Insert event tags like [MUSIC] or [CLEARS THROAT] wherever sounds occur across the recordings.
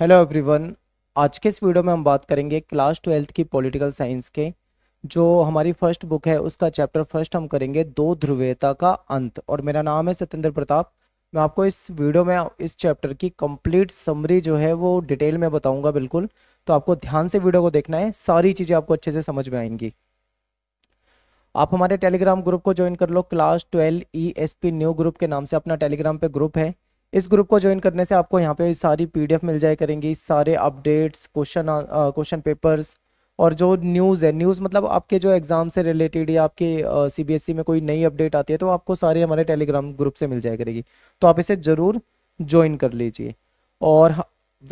hello everyone आज के इस वीडियो में हम बात करेंगे क्लास ट्वेल्थ की पॉलिटिकल साइंस के जो हमारी फर्स्ट बुक है उसका चैप्टर फर्स्ट हम करेंगे दो ध्रुवीयता का अंत और मेरा नाम है सत्येंद्र प्रताप मैं आपको इस वीडियो में इस चैप्टर की कंप्लीट समरी जो है वो डिटेल में बताऊंगा बिल्कुल तो आपको ध्यान से वीडियो को देखना है सारी चीज़ें आपको अच्छे से समझ में आएंगी आप हमारे टेलीग्राम ग्रुप को ज्वाइन कर लो class twelve E S P new group के नाम से अपना टेलीग्राम पे ग्रुप है इस ग्रुप को ज्वाइन करने से आपको यहाँ पे सारी पीडीएफ मिल जाए करेंगी सारे अपडेट्स क्वेश्चन क्वेश्चन पेपर्स और जो न्यूज़ है न्यूज़ मतलब आपके जो एग्ज़ाम से रिलेटेड या आपके सी बी एस ई में कोई नई अपडेट आती है तो आपको सारे हमारे टेलीग्राम ग्रुप से मिल जाया करेगी तो आप इसे ज़रूर ज्वाइन कर लीजिए और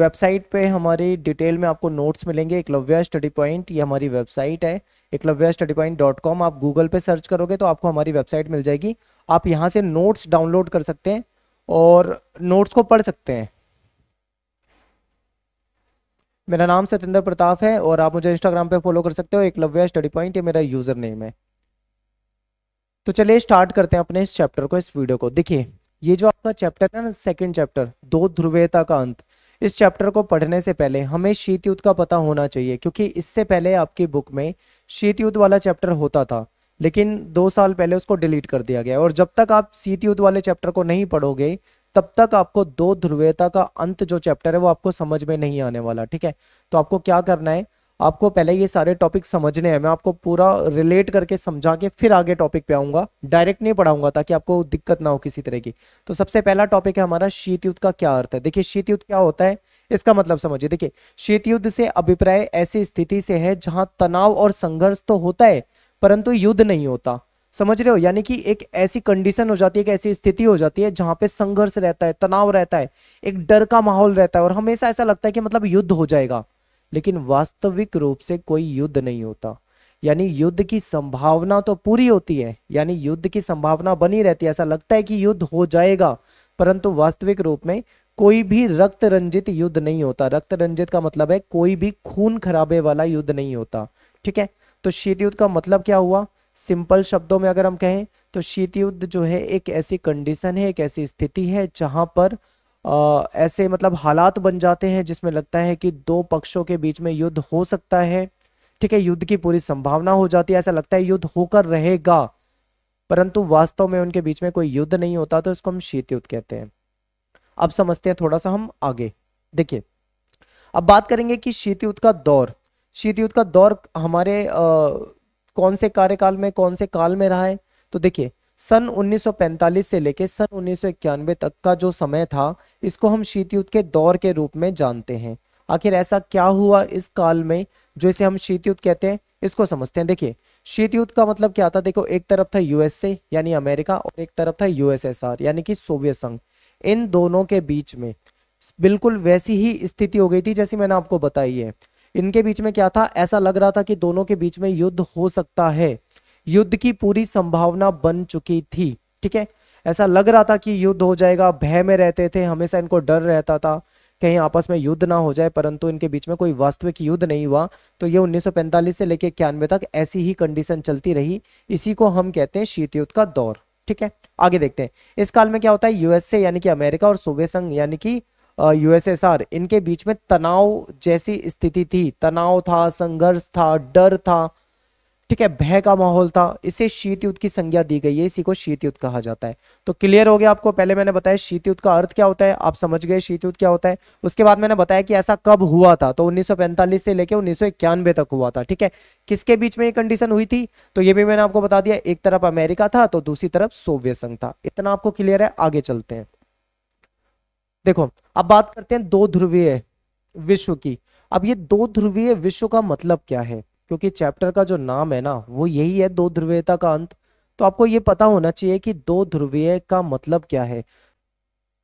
वेबसाइट पे हमारी डिटेल में आपको नोट्स मिलेंगे एकलव्या स्टडी पॉइंट ये हमारी वेबसाइट है Eklavya study point dot com आप गूगल पे सर्च करोगे तो आपको हमारी वेबसाइट मिल जाएगी आप यहाँ से नोट्स डाउनलोड कर सकते हैं और नोट्स को पढ़ सकते हैं मेरा नाम सतेंद्र प्रताप है और आप मुझे इंस्टाग्राम पे फॉलो कर सकते हो एक लव्या स्टडी पॉइंट ये मेरा यूज़र नेम है तो चलिए स्टार्ट करते हैं अपने इस चैप्टर को इस वीडियो को देखिए ये जो आपका चैप्टर है ना सेकंड चैप्टर दो ध्रुवीयता का अंत इस चैप्टर को पढ़ने से पहले हमें शीत युद्ध का पता होना चाहिए क्योंकि इससे पहले आपकी बुक में शीत युद्ध वाला चैप्टर होता था लेकिन दो साल पहले उसको डिलीट कर दिया गया और जब तक आप सीत युद्ध वाले चैप्टर को नहीं पढ़ोगे तब तक आपको दो ध्रुवीयता का अंत जो चैप्टर है वो आपको समझ में नहीं आने वाला ठीक है तो आपको क्या करना है आपको पहले ये सारे टॉपिक समझने हैं मैं आपको पूरा रिलेट करके समझा के फिर आगे टॉपिक पे आऊंगा डायरेक्ट नहीं पढ़ाऊंगा ताकि आपको दिक्कत ना हो किसी तरह की तो सबसे पहला टॉपिक है हमारा शीत युद्ध का क्या अर्थ है देखिए शीत युद्ध क्या होता है इसका मतलब समझिए देखिए शीत युद्ध से अभिप्राय ऐसी स्थिति से है जहां तनाव और संघर्ष तो होता है परंतु युद्ध नहीं होता समझ रहे हो यानी कि एक ऐसी कंडीशन हो जाती है एक ऐसी स्थिति हो जाती है जहां पे संघर्ष रहता है तनाव रहता है एक डर का माहौल रहता है और हमेशा ऐसा लगता है कि मतलब युद्ध हो जाएगा लेकिन वास्तविक रूप से कोई युद्ध नहीं होता यानी युद्ध की संभावना तो पूरी होती है यानी युद्ध की संभावना बनी रहती है ऐसा लगता है कि युद्ध हो जाएगा परंतु वास्तविक रूप में कोई भी रक्त रंजित युद्ध नहीं होता रक्त रंजित का मतलब है कोई भी खून खराबे वाला युद्ध नहीं होता ठीक है तो शीत युद्ध का मतलब क्या हुआ सिंपल शब्दों में अगर हम कहें तो शीत युद्ध जो है एक ऐसी कंडीशन है एक ऐसी स्थिति है जहां पर आ, ऐसे मतलब हालात बन जाते हैं जिसमें लगता है कि दो पक्षों के बीच में युद्ध हो सकता है ठीक है युद्ध की पूरी संभावना हो जाती है ऐसा लगता है युद्ध होकर रहेगा परंतु वास्तव में उनके बीच में कोई युद्ध नहीं होता तो इसको हम शीत युद्ध कहते हैं अब समझते हैं थोड़ा सा हम आगे देखिए अब बात करेंगे कि शीत युद्ध का दौर शीत युद्ध का दौर हमारे आ, कौन से कार्यकाल में कौन से काल में रहा है तो देखिए सन 1945 से लेकर सन उन्नीस तक का जो समय था इसको हम शीत युद्ध के दौर के रूप में जानते हैं आखिर ऐसा क्या हुआ इस काल में जो इसे हम शीत युद्ध कहते हैं इसको समझते हैं देखिए शीत युद्ध का मतलब क्या था देखो एक तरफ था यूएसए यानी अमेरिका और एक तरफ था यूएसएसआर यानी कि सोवियत संघ इन दोनों के बीच में बिल्कुल वैसी ही स्थिति हो गई थी जैसी मैंने आपको बताई है इनके बीच में क्या था ऐसा लग रहा था कि दोनों के बीच में युद्ध हो सकता है युद्ध की पूरी संभावना बन चुकी थी ठीक है ऐसा लग रहा था कि युद्ध हो जाएगा भय में रहते थे हमेशा इनको डर रहता था कहीं आपस में युद्ध ना हो जाए परंतु इनके बीच में कोई वास्तविक युद्ध नहीं हुआ तो ये 1945 से लेकर इक्यानवे तक ऐसी ही कंडीशन चलती रही इसी को हम कहते हैं शीत युद्ध का दौर ठीक है आगे देखते हैं इस काल में क्या होता है यूएसए यानी कि अमेरिका और सोवियत संघ यानी कि यूएसएसआर इनके बीच में तनाव जैसी स्थिति थी तनाव था संघर्ष था डर था ठीक है भय का माहौल था इसे शीत युद्ध की संज्ञा दी गई है इसी को शीत युद्ध कहा जाता है तो क्लियर हो गया आपको पहले मैंने बताया शीत युद्ध का अर्थ क्या होता है आप समझ गए शीत युद्ध क्या होता है उसके बाद मैंने बताया कि ऐसा कब हुआ था तो 1945 से लेकर उन्नीस तक हुआ था ठीक है किसके बीच में ये कंडीशन हुई थी तो ये भी मैंने आपको बता दिया एक तरफ अमेरिका था तो दूसरी तरफ सोवियत संघ था इतना आपको क्लियर है आगे चलते हैं देखो अब बात करते हैं दो ध्रुवीय विश्व की अब ये दो ध्रुवीय विश्व का मतलब क्या है क्योंकि चैप्टर का जो नाम है ना वो यही है दो ध्रुवीयता का अंत तो आपको ये पता होना चाहिए कि दो ध्रुवीय का मतलब क्या है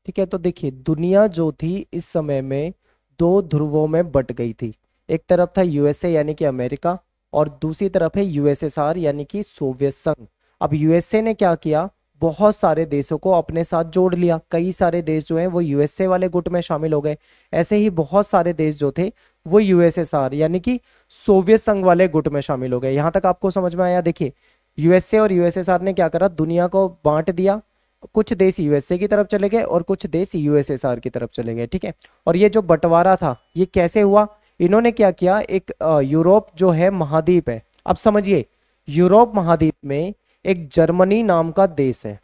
ठीक है तो देखिए दुनिया जो थी इस समय में दो ध्रुवों में बट गई थी एक तरफ था यूएसए यानी कि अमेरिका और दूसरी तरफ है यूएसएसआर यानी कि सोवियत संघ अब यूएसए ने क्या किया बहुत सारे देशों को अपने साथ जोड़ लिया कई सारे देश जो हैं वो यूएसए वाले गुट में शामिल हो गए ऐसे ही बहुत सारे देश जो थे वो यूएसएसआर यानी कि सोवियत संघ वाले गुट में शामिल हो गए यहाँ तक आपको समझ में आया देखिए यूएसए और यूएसएसआर ने क्या करा दुनिया को बांट दिया कुछ देश यूएसए की तरफ चले गए और कुछ देश यूएसएसआर की तरफ चले गए ठीक है और ये जो बंटवारा था ये कैसे हुआ इन्होंने क्या किया एक यूरोप जो है महाद्वीप है अब समझिए यूरोप महाद्वीप में एक जर्मनी नाम का देश है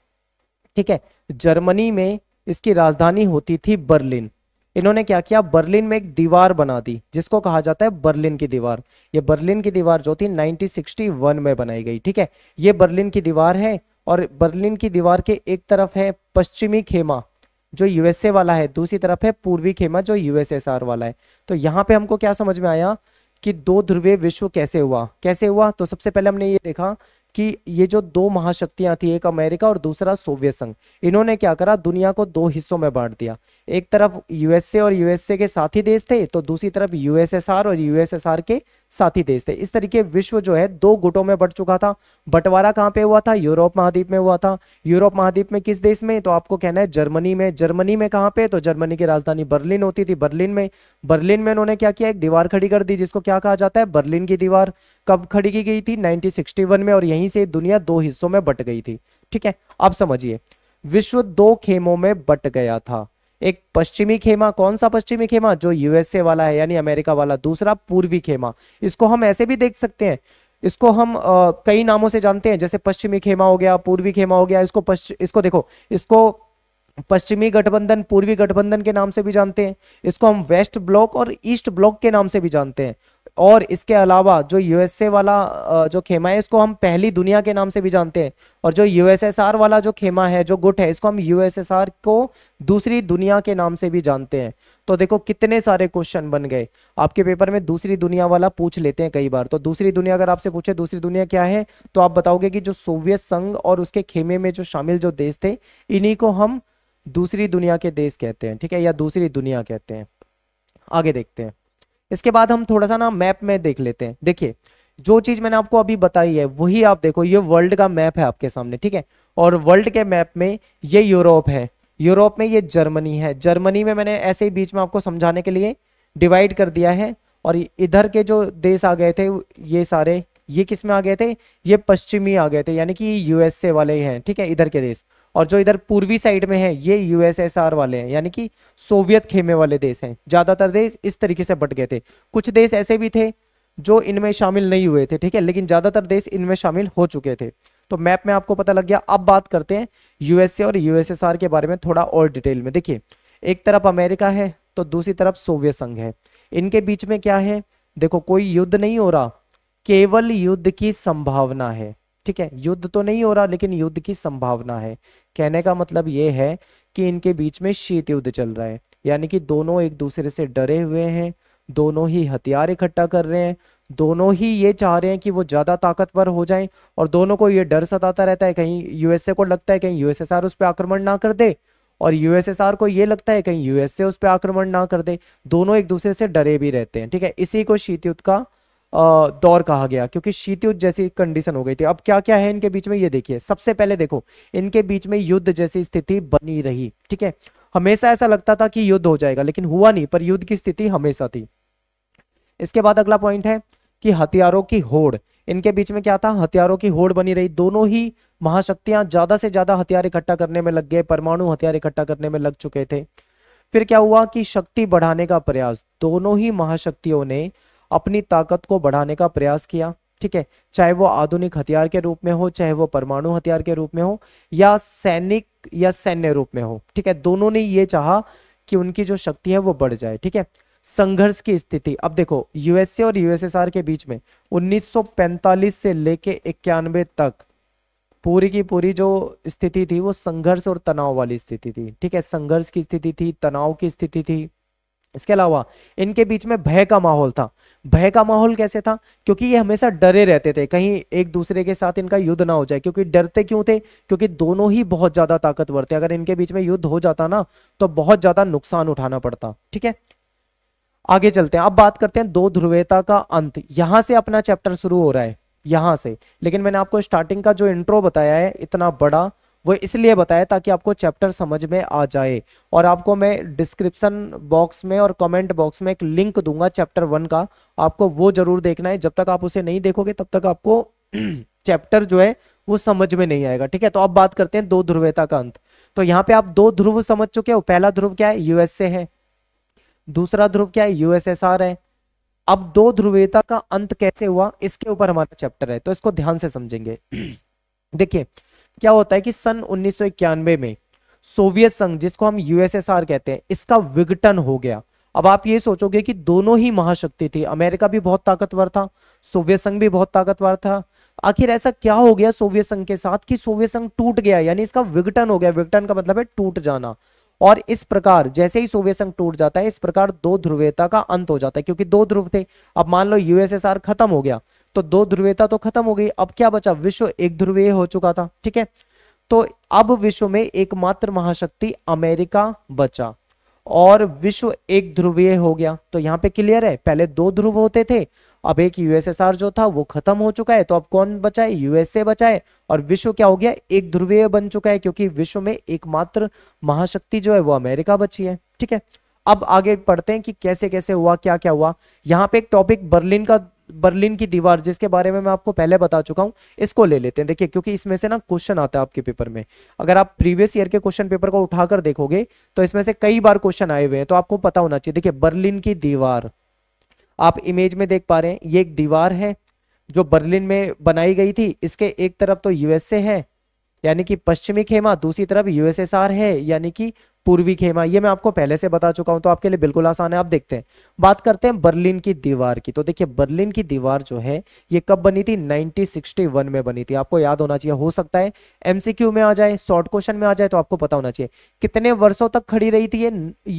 ठीक है जर्मनी में इसकी राजधानी होती थी बर्लिन इन्होंने क्या किया बर्लिन में एक दीवार बना दी जिसको कहा जाता है बर्लिन की दीवार ये बर्लिन की दीवार जो थी 1961 में बनाई गई ठीक है ये बर्लिन की दीवार है और बर्लिन की दीवार के एक तरफ है पश्चिमी खेमा जो यूएसए वाला है दूसरी तरफ है पूर्वी खेमा जो यूएसएसआर वाला है तो यहाँ पे हमको क्या समझ में आया कि दो ध्रुवीय विश्व कैसे हुआ कैसे हुआ तो सबसे पहले हमने ये देखा कि ये जो दो महाशक्तियां थी एक अमेरिका और दूसरा सोवियत संघ इन्होंने क्या करा दुनिया को दो हिस्सों में बांट दिया एक तरफ यूएसए और यूएसए के साथी देश थे तो दूसरी तरफ यूएसएसआर और यूएसएसआर के साथी देश थे इस तरीके विश्व जो है दो गुटों में बट चुका था बंटवारा कहाँ पे हुआ था यूरोप महाद्वीप में हुआ था यूरोप महाद्वीप में किस देश में तो आपको कहना है जर्मनी में जर्मनी में कहाँ पे तो जर्मनी की राजधानी बर्लिन होती थी बर्लिन में बर्लिन में उन्होंने क्या किया एक दीवार खड़ी कर दी जिसको क्या कहा जाता है बर्लिन की दीवार कब खड़ी की गई थी 1961 में और यहीं से दुनिया दो हिस्सों में बट गई थी ठीक है आप समझिए विश्व दो खेमों में बट गया था एक पश्चिमी खेमा कौन सा पश्चिमी खेमा जो यूएसए वाला है यानी अमेरिका वाला दूसरा पूर्वी खेमा इसको हम ऐसे भी देख सकते हैं इसको हम आ, कई नामों से जानते हैं जैसे पश्चिमी खेमा हो गया पूर्वी खेमा हो गया इसको इसको देखो इसको पश्चिमी गठबंधन पूर्वी गठबंधन के नाम से भी जानते हैं इसको हम वेस्ट ब्लॉक और ईस्ट ब्लॉक के नाम से भी जानते हैं और इसके अलावा जो यूएसए वाला जो खेमा है इसको हम पहली दुनिया के नाम से भी जानते हैं और जो यूएसएसआर वाला जो खेमा है जो गुट है इसको हम यूएसएसआर को दूसरी दुनिया के नाम से भी जानते हैं तो देखो कितने सारे क्वेश्चन बन गए आपके पेपर में दूसरी दुनिया वाला पूछ लेते हैं कई बार तो दूसरी दुनिया अगर आपसे पूछे दूसरी दुनिया क्या है तो आप बताओगे कि जो सोवियत संघ और उसके खेमे में जो शामिल जो देश थे इन्हीं को हम दूसरी दुनिया के देश कहते हैं ठीक है या दूसरी दुनिया कहते हैं आगे देखते हैं इसके बाद हम थोड़ा सा ना मैप में देख लेते हैं देखिए जो चीज मैंने आपको अभी बताई है वही आप देखो ये वर्ल्ड का मैप है आपके सामने ठीक है और वर्ल्ड के मैप में ये यूरोप है यूरोप में ये जर्मनी है जर्मनी में मैंने ऐसे ही बीच में आपको समझाने के लिए डिवाइड कर दिया है और इधर के जो देश आ गए थे ये सारे ये किस में आ गए थे ये पश्चिमी आ गए थे यानी कि यूएसए वाले हैं ठीक है इधर के देश और जो इधर पूर्वी साइड में है ये यूएसएसआर वाले हैं यानी कि सोवियत खेमे वाले देश हैं ज्यादातर देश इस तरीके से बट गए थे कुछ देश ऐसे भी थे जो इनमें शामिल नहीं हुए थे ठीक है लेकिन ज्यादातर देश इनमें शामिल हो चुके थे तो मैप में आपको पता लग गया अब बात करते हैं यूएसए और यूएसएसआर के बारे में थोड़ा और डिटेल में देखिए एक तरफ अमेरिका है तो दूसरी तरफ सोवियत संघ है इनके बीच में क्या है देखो कोई युद्ध नहीं हो रहा केवल युद्ध की संभावना है ठीक है युद्ध तो नहीं हो रहा लेकिन युद्ध की संभावना है कहने का मतलब ये है कि इनके बीच में शीत युद्ध चल रहा है यानी कि दोनों एक दूसरे से डरे हुए हैं दोनों ही हथियार इकट्ठा कर रहे हैं दोनों ही ये चाह रहे हैं कि वो ज्यादा ताकतवर हो जाएं और दोनों को ये डर सताता रहता है कहीं यूएसए को लगता है कहीं यूएसएसआर उस पर आक्रमण ना कर दे और यूएसएसआर को ये लगता है कहीं यूएसए उस पर आक्रमण ना कर दे दोनों एक दूसरे से डरे भी रहते हैं ठीक है इसी को शीत युद्ध का दौर कहा गया क्योंकि शीत युद्ध जैसी कंडीशन हो गई थी अब क्या क्या है इनके बीच में ये देखिए सबसे पहले देखो इनके बीच में युद्ध जैसी स्थिति बनी रही ठीक है हमेशा ऐसा लगता था कि युद्ध हो जाएगा लेकिन हुआ नहीं पर युद्ध की स्थिति हमेशा थी इसके बाद अगला पॉइंट है कि हथियारों की होड़ इनके बीच में क्या था हथियारों की होड़ बनी रही दोनों ही महाशक्तियां ज्यादा से ज्यादा हथियार इकट्ठा करने में लग गए परमाणु हथियार इकट्ठा करने में लग चुके थे फिर क्या हुआ कि शक्ति बढ़ाने का प्रयास दोनों ही महाशक्तियों ने अपनी ताकत को बढ़ाने का प्रयास किया ठीक है चाहे वो आधुनिक हथियार के रूप में हो चाहे वो परमाणु हथियार के रूप में हो या सैनिक या सैन्य रूप में हो ठीक है दोनों ने ये चाहा कि उनकी जो शक्ति है वो बढ़ जाए ठीक है संघर्ष की स्थिति अब देखो यूएसए और यूएसएसआर के बीच में 1945 से लेके इक्यानवे तक पूरी की पूरी जो स्थिति थी वो संघर्ष और तनाव वाली स्थिति थी ठीक है संघर्ष की स्थिति थी तनाव की स्थिति थी इसके अलावा इनके बीच में भय का माहौल था भय का माहौल कैसे था क्योंकि ये हमेशा डरे रहते थे कहीं एक दूसरे के साथ इनका युद्ध ना हो जाए क्योंकि डरते क्यों थे क्योंकि दोनों ही बहुत ज्यादा ताकतवर थे अगर इनके बीच में युद्ध हो जाता ना तो बहुत ज्यादा नुकसान उठाना पड़ता ठीक है आगे चलते हैं अब बात करते हैं दो ध्रुवेता का अंत यहां से अपना चैप्टर शुरू हो रहा है यहां से लेकिन मैंने आपको स्टार्टिंग का जो इंट्रो बताया है इतना बड़ा वो इसलिए बताया ताकि आपको चैप्टर समझ में आ जाए और आपको मैं डिस्क्रिप्शन बॉक्स में और कमेंट बॉक्स में एक लिंक दूंगा चैप्टर वन का आपको वो जरूर देखना है जब तक आप उसे नहीं देखोगे तब तक आपको [CLEARS THROAT] चैप्टर जो है वो समझ में नहीं आएगा ठीक है तो अब बात करते हैं दो ध्रुवता का अंत तो यहाँ पे आप दो ध्रुव समझ चुके हो पहला ध्रुव क्या है यूएसए है दूसरा ध्रुव क्या है यूएसएसआर है अब दो ध्रुवता का अंत कैसे हुआ इसके ऊपर हमारा चैप्टर है तो इसको ध्यान से समझेंगे [CLEARS THROAT] देखिए क्या होता है कि सन उन्नीस में सोवियत संघ जिसको हम यूएसएसआर कहते हैं इसका विघटन हो गया अब आप ये सोचोगे कि दोनों ही महाशक्ति थी अमेरिका भी बहुत ताकतवर था सोवियत संघ भी बहुत ताकतवर था आखिर ऐसा क्या हो गया सोवियत संघ के साथ कि सोवियत संघ टूट गया यानी इसका विघटन हो गया विघटन का मतलब है टूट जाना और इस प्रकार जैसे ही सोवियत संघ टूट जाता है इस प्रकार दो ध्रुवीयता का अंत हो जाता है क्योंकि दो ध्रुव थे अब मान लो यूएसएसआर खत्म हो गया तो दो ध्रुवीयता तो खत्म हो गई अब क्या बचा विश्व एक ध्रुवीय हो चुका था ठीक है तो अब विश्व में एकमात्र महाशक्ति अमेरिका बचा और विश्व एक ध्रुवीय हो गया तो यहां पे क्लियर है पहले दो ध्रुव होते थे अब एक यूएसएसआर जो था वो खत्म हो चुका है तो अब कौन बचा है यूएसए बचा है और विश्व क्या हो गया एक ध्रुवीय बन चुका है क्योंकि विश्व में एकमात्र महाशक्ति जो है वो अमेरिका बची है ठीक है अब आगे पढ़ते हैं कि कैसे कैसे हुआ क्या क्या हुआ यहाँ पे एक टॉपिक बर्लिन का बर्लिन की दीवार जिसके बारे में मैं आपको पहले बता चुका हूं इसको ले लेते हैं देखिए क्योंकि इसमें से ना क्वेश्चन आता है आपके पेपर में अगर आप प्रीवियस ईयर के क्वेश्चन पेपर को उठाकर देखोगे तो इसमें से कई बार क्वेश्चन आए हुए हैं तो आपको पता होना चाहिए देखिए बर्लिन की दीवार आप इमेज में देख पा रहे हैं ये एक दीवार है जो बर्लिन में बनाई गई थी इसके एक तरफ तो यूएसए है यानी कि पश्चिमी खेमा दूसरी तरफ यूएसएसआर है यानी कि पूर्वी खेमा ये मैं आपको पहले से बता चुका हूं तो आपके लिए बिल्कुल आसान है आप देखते हैं बात करते हैं बर्लिन की दीवार की तो देखिए बर्लिन की दीवार जो है ये कब बनी थी 1961 में बनी थी आपको याद होना चाहिए हो सकता है एमसीक्यू में आ जाए शॉर्ट क्वेश्चन में आ जाए तो आपको पता होना चाहिए कितने वर्षों तक खड़ी रही थी ये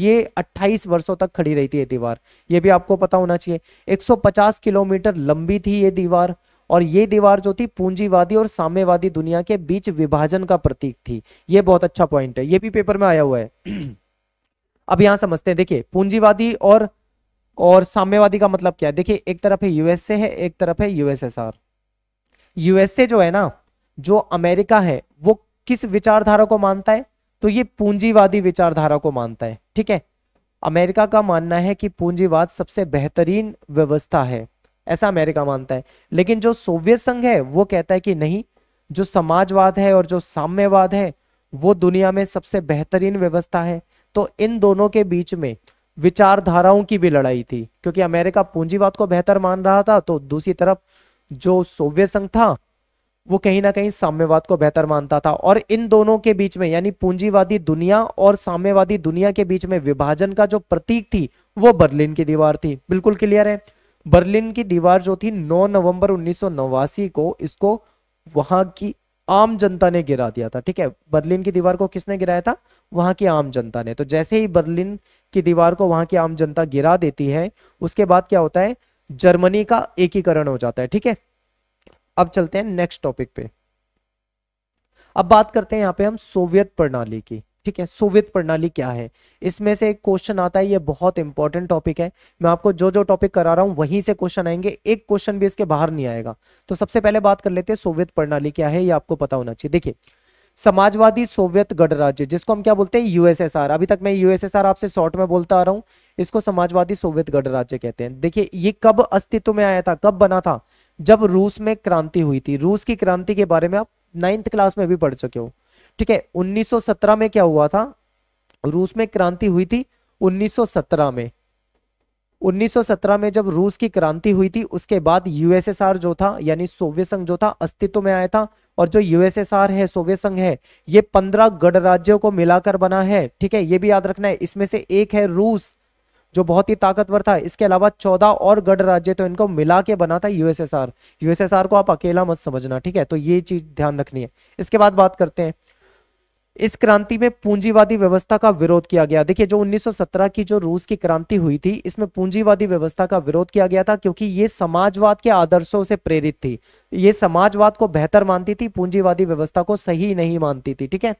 ये अट्ठाईस वर्षों तक खड़ी रही थी ये दीवार ये भी आपको पता होना चाहिए एक किलोमीटर लंबी थी ये दीवार और ये दीवार जो थी पूंजीवादी और साम्यवादी दुनिया के बीच विभाजन का प्रतीक थी ये बहुत अच्छा पॉइंट है ये भी पेपर में आया हुआ है [CLEARS THROAT] अब यहां समझते हैं देखिए पूंजीवादी और और साम्यवादी का मतलब क्या है देखिए एक तरफ है यूएसए है एक तरफ है यूएसएसआर यूएसए जो है ना जो अमेरिका है वो किस विचारधारा को मानता है तो ये पूंजीवादी विचारधारा को मानता है ठीक है अमेरिका का मानना है कि पूंजीवाद सबसे बेहतरीन व्यवस्था है ऐसा अमेरिका मानता है लेकिन जो सोवियत संघ है वो कहता है कि नहीं जो समाजवाद है और जो साम्यवाद है वो दुनिया में सबसे बेहतरीन व्यवस्था है तो इन दोनों के बीच में विचारधाराओं की भी लड़ाई थी क्योंकि अमेरिका पूंजीवाद को बेहतर मान रहा था तो दूसरी तरफ जो सोवियत संघ था वो कहीं ना कहीं साम्यवाद को बेहतर मानता था और इन दोनों के बीच में यानी पूंजीवादी दुनिया और साम्यवादी दुनिया के बीच में विभाजन का जो प्रतीक थी वो बर्लिन की दीवार थी बिल्कुल क्लियर है बर्लिन की दीवार जो थी 9 नवंबर उन्नीस को इसको वहां की आम जनता ने गिरा दिया था ठीक है बर्लिन की दीवार को किसने गिराया था वहां की आम जनता ने तो जैसे ही बर्लिन की दीवार को वहां की आम जनता गिरा देती है उसके बाद क्या होता है जर्मनी का एकीकरण हो जाता है ठीक है अब चलते हैं नेक्स्ट टॉपिक पे अब बात करते हैं यहां पे हम सोवियत प्रणाली की ठीक है सोवियत प्रणाली क्या है इसमें से एक क्वेश्चन आता है ये बहुत इंपॉर्टेंट टॉपिक है मैं आपको जो जो टॉपिक करा रहा हूं वहीं से क्वेश्चन आएंगे एक क्वेश्चन भी इसके बाहर नहीं आएगा तो सबसे पहले बात कर लेते हैं सोवियत प्रणाली क्या है ये आपको पता होना चाहिए देखिए समाजवादी सोवियत गणराज्य जिसको हम क्या बोलते हैं यूएसएसआर अभी तक मैं यूएसएसआर आपसे शॉर्ट में बोलता आ रहा हूं इसको समाजवादी सोवियत गणराज्य कहते हैं देखिए ये कब अस्तित्व में आया था कब बना था जब रूस में क्रांति हुई थी रूस की क्रांति के बारे में आप नाइन्थ क्लास में भी पढ़ चुके हो ठीक है 1917 में क्या हुआ था रूस में क्रांति हुई थी 1917 में 1917 में जब रूस की क्रांति हुई थी उसके बाद यूएसएसआर जो था यानी सोवियत संघ जो था अस्तित्व में आया था और जो यूएसएसआर है सोवियत संघ है ये पंद्रह गणराज्यों को मिलाकर बना है ठीक है ये भी याद रखना है इसमें से एक है रूस जो बहुत ही ताकतवर था इसके अलावा चौदह और गणराज्य तो इनको मिला के बना था यूएसएसआर यूएसएसआर को आप अकेला मत समझना ठीक है तो ये चीज ध्यान रखनी है इसके बाद बात करते हैं इस क्रांति में पूंजीवादी व्यवस्था का विरोध किया गया देखिए जो 1917 की जो रूस की क्रांति हुई थी इसमें पूंजीवादी व्यवस्था का विरोध किया गया था क्योंकि ये समाजवाद के आदर्शों से प्रेरित थी ये समाजवाद को बेहतर मानती थी पूंजीवादी व्यवस्था को सही नहीं मानती थी ठीक है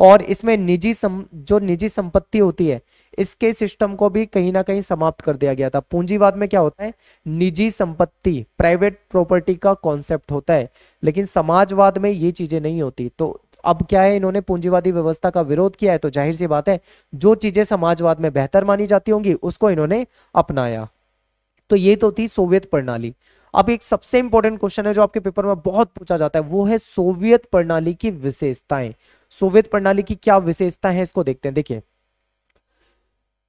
और इसमें निजी सम, जो निजी संपत्ति होती है इसके सिस्टम को भी कहीं ना कहीं समाप्त कर दिया गया था पूंजीवाद में क्या होता है निजी संपत्ति प्राइवेट प्रॉपर्टी का कॉन्सेप्ट होता है लेकिन समाजवाद में ये चीजें नहीं होती तो अब क्या है इन्होंने पूंजीवादी व्यवस्था का विरोध किया है तो जाहिर सी बात है जो चीजें समाजवाद में बेहतर मानी जाती होंगी उसको इन्होंने अपनाया तो ये तो थी सोवियत प्रणाली अब एक सबसे इंपॉर्टेंट क्वेश्चन है जो आपके पेपर में बहुत पूछा जाता है वो है सोवियत प्रणाली की विशेषताएं सोवियत प्रणाली की क्या विशेषता है इसको देखते हैं देखिए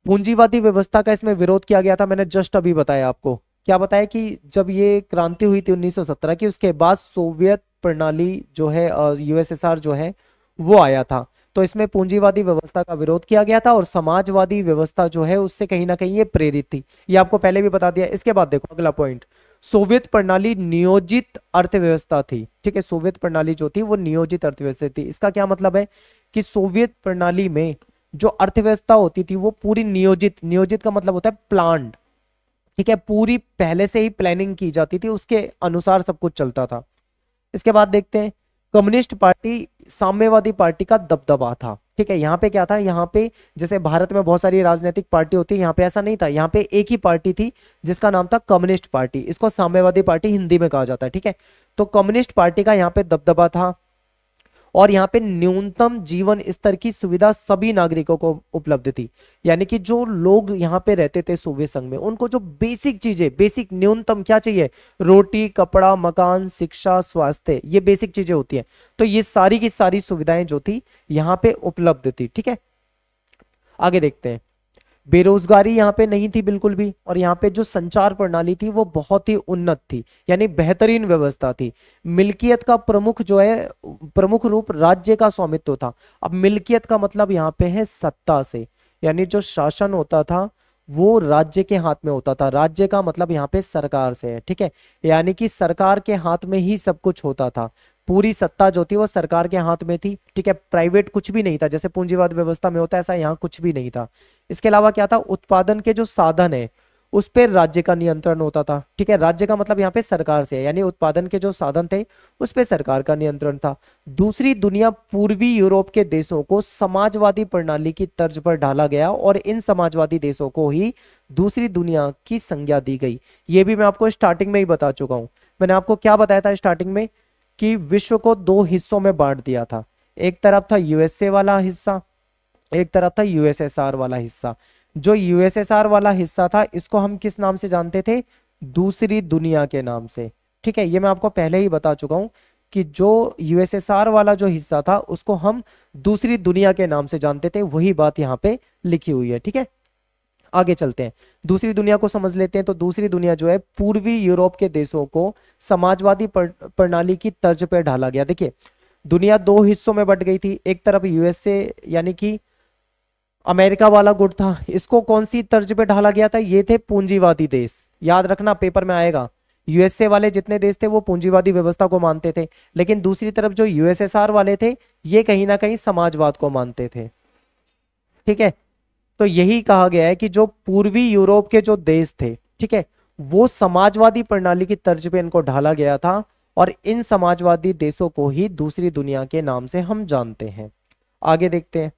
पूंजीवादी व्यवस्था का इसमें विरोध किया गया था मैंने जस्ट अभी बताया आपको क्या बताया कि जब ये क्रांति हुई थी 1917 की उसके बाद सोवियत प्रणाली जो है यूएसएसआर जो है वो आया था तो इसमें पूंजीवादी व्यवस्था का विरोध किया गया था और समाजवादी व्यवस्था जो है उससे कहीं ना कहीं ये प्रेरित थी ये आपको पहले भी बता दिया इसके बाद देखो अगला पॉइंट सोवियत प्रणाली नियोजित अर्थव्यवस्था थी ठीक है सोवियत प्रणाली जो थी वो नियोजित अर्थव्यवस्था थी इसका क्या मतलब है कि सोवियत प्रणाली में जो अर्थव्यवस्था होती थी वो पूरी नियोजित नियोजित का मतलब होता है प्लान ठीक है पूरी पहले से ही प्लानिंग की जाती थी उसके अनुसार सब कुछ चलता था इसके बाद देखते हैं कम्युनिस्ट पार्टी साम्यवादी पार्टी का दबदबा था ठीक है यहाँ पे क्या था यहाँ पे जैसे भारत में बहुत सारी राजनीतिक पार्टी होती है यहाँ पे ऐसा नहीं था यहाँ पे एक ही पार्टी थी जिसका नाम था कम्युनिस्ट पार्टी इसको साम्यवादी पार्टी हिंदी में कहा जाता है ठीक है तो कम्युनिस्ट पार्टी का यहाँ पे दबदबा था और यहाँ पे न्यूनतम जीवन स्तर की सुविधा सभी नागरिकों को उपलब्ध थी यानी कि जो लोग यहाँ पे रहते थे सोवियत संघ में उनको जो बेसिक चीजें बेसिक न्यूनतम क्या चाहिए रोटी कपड़ा मकान शिक्षा स्वास्थ्य ये बेसिक चीजें होती है तो ये सारी की सारी सुविधाएं जो थी यहाँ पे उपलब्ध थी ठीक है आगे देखते हैं बेरोजगारी यहाँ पे नहीं थी बिल्कुल भी और यहाँ पे जो संचार प्रणाली थी वो बहुत ही उन्नत थी यानी बेहतरीन व्यवस्था थी मिल्कियत का प्रमुख जो है प्रमुख रूप राज्य का स्वामित्व था अब मिल्कियत का मतलब यहाँ पे है सत्ता से यानी जो शासन होता था वो राज्य के हाथ में होता था राज्य का मतलब यहाँ पे सरकार से है ठीक है यानी कि सरकार के हाथ में ही सब कुछ होता था पूरी सत्ता जो थी वो सरकार के हाथ में थी ठीक है प्राइवेट कुछ भी नहीं था जैसे पूंजीवाद व्यवस्था में होता है ऐसा यहाँ कुछ भी नहीं था इसके अलावा क्या था उत्पादन के जो साधन है उस पर राज्य का नियंत्रण होता था ठीक है राज्य का मतलब यहाँ पे सरकार से यानी उत्पादन के जो साधन थे उस पर सरकार का नियंत्रण था दूसरी दुनिया पूर्वी यूरोप के देशों को समाजवादी प्रणाली की तर्ज पर ढाला गया और इन समाजवादी देशों को ही दूसरी दुनिया की संज्ञा दी गई ये भी मैं आपको स्टार्टिंग में ही बता चुका हूँ मैंने आपको क्या बताया था स्टार्टिंग में कि विश्व को दो हिस्सों में बांट दिया था एक तरफ था यूएसए वाला हिस्सा एक तरफ था यूएसएसआर वाला हिस्सा जो यूएसएसआर वाला हिस्सा था इसको हम किस नाम से जानते थे दूसरी दुनिया के नाम से ठीक है ये मैं आपको पहले ही बता चुका हूं कि जो यूएसएसआर वाला जो हिस्सा था उसको हम दूसरी दुनिया के नाम से जानते थे वही बात यहाँ पे लिखी हुई है ठीक है आगे चलते हैं दूसरी दुनिया को समझ लेते हैं तो दूसरी दुनिया जो है पूर्वी यूरोप के देशों को समाजवादी प्रणाली की तर्ज पर ढाला गया देखिए दुनिया दो हिस्सों में बट गई थी एक तरफ यूएसए यानी कि अमेरिका वाला गुट था इसको कौन सी तर्ज पे ढाला गया था ये थे पूंजीवादी देश याद रखना पेपर में आएगा यूएसए वाले जितने देश थे वो पूंजीवादी व्यवस्था को मानते थे लेकिन दूसरी तरफ जो यूएसएसआर वाले थे ये कहीं ना कहीं समाजवाद को मानते थे ठीक है तो यही कहा गया है कि जो पूर्वी यूरोप के जो देश थे ठीक है वो समाजवादी प्रणाली की तर्ज पे इनको ढाला गया था और इन समाजवादी देशों को ही दूसरी दुनिया के नाम से हम जानते हैं आगे देखते हैं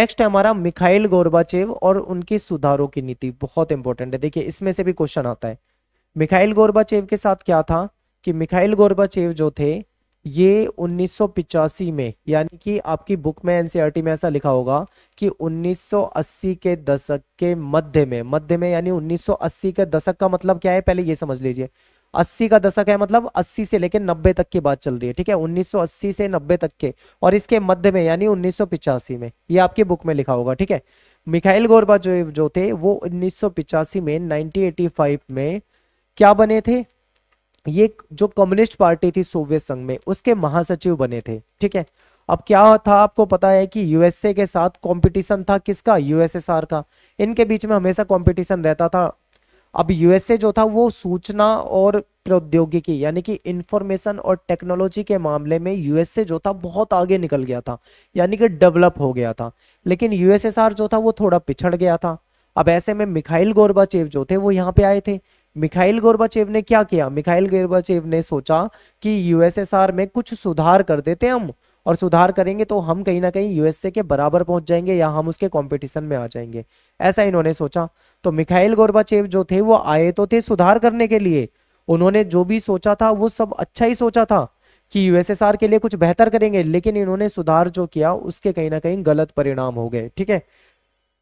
नेक्स्ट है हमारा मिखाइल गोरबाचेव और उनकी सुधारों की नीति बहुत इंपॉर्टेंट है देखिए इसमें से भी क्वेश्चन आता है मिखाइल गोरबाचेव के साथ क्या था कि मिखाइल गोरबाचेव जो थे ये उन्नीस में यानी कि आपकी बुक में एनसीईआरटी e में ऐसा लिखा होगा कि 1980 के दशक के मध्य में मध्य में यानी 1980 के दशक का मतलब क्या है पहले ये समझ लीजिए 80 का दशक है मतलब 80 से लेकर 90 तक की बात चल रही है ठीक है 1980 से 90 तक के और इसके मध्य में यानी उन्नीस में ये आपकी बुक में लिखा होगा ठीक है मिखाइल गोरबा जो जो थे वो उन्नीस में नाइनटीन में क्या बने थे ये जो कम्युनिस्ट पार्टी थी सोवियत संघ में उसके महासचिव बने थे ठीक है अब क्या था आपको पता है कि यूएसए के साथ कंपटीशन था किसका यूएसएसआर का इनके बीच में हमेशा कंपटीशन रहता था अब यूएसए जो था वो सूचना और प्रौद्योगिकी यानी कि इंफॉर्मेशन और टेक्नोलॉजी के मामले में यूएसए जो था बहुत आगे निकल गया था यानी कि डेवलप हो गया था लेकिन यूएसएसआर जो था वो थोड़ा पिछड़ गया था अब ऐसे में मिखाइल गोरबाचेव जो थे वो यहाँ पे आए थे मिखाइल गोरबाचेव ने क्या किया मिखाइल गोरबाचेव ने सोचा कि यूएसएसआर में कुछ सुधार कर देते हम और सुधार करेंगे तो हम कहीं ना कहीं यूएसए के बराबर पहुंच जाएंगे या हम उसके कंपटीशन में आ जाएंगे ऐसा इन्होंने सोचा तो मिखाइल गोरबाचेव जो थे वो आए तो थे सुधार करने के लिए उन्होंने जो भी सोचा था वो सब अच्छा ही सोचा था कि यूएसएसआर के लिए कुछ बेहतर करेंगे लेकिन इन्होंने सुधार जो किया उसके कहीं ना कहीं गलत परिणाम हो गए ठीक है